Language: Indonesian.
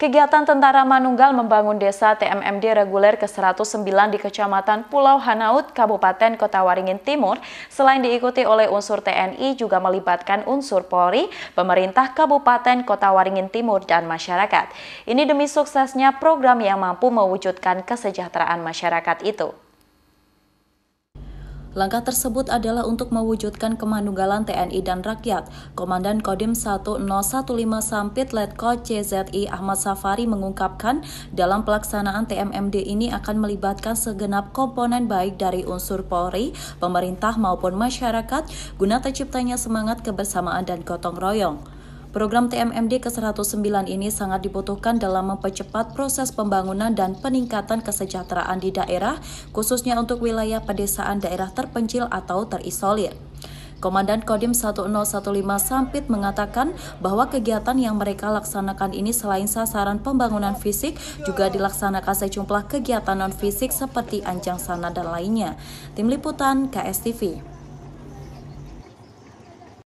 Kegiatan Tentara Manunggal membangun desa TMMD reguler ke-109 di Kecamatan Pulau Hanaut, Kabupaten Kota Waringin Timur, selain diikuti oleh unsur TNI juga melibatkan unsur Polri, pemerintah Kabupaten Kota Waringin Timur, dan masyarakat. Ini demi suksesnya program yang mampu mewujudkan kesejahteraan masyarakat itu. Langkah tersebut adalah untuk mewujudkan kemanunggalan TNI dan rakyat. Komandan Kodim 1015 Sampit Letko CZI Ahmad Safari mengungkapkan dalam pelaksanaan TMMD ini akan melibatkan segenap komponen baik dari unsur Polri, pemerintah maupun masyarakat guna terciptanya semangat kebersamaan dan gotong royong. Program TMMD ke-109 ini sangat dibutuhkan dalam mempercepat proses pembangunan dan peningkatan kesejahteraan di daerah, khususnya untuk wilayah pedesaan daerah terpencil atau terisolir. Komandan Kodim 1015 Sampit mengatakan bahwa kegiatan yang mereka laksanakan ini selain sasaran pembangunan fisik juga dilaksanakan sejumlah kegiatan non fisik seperti anjang sana dan lainnya. Tim liputan KSTV.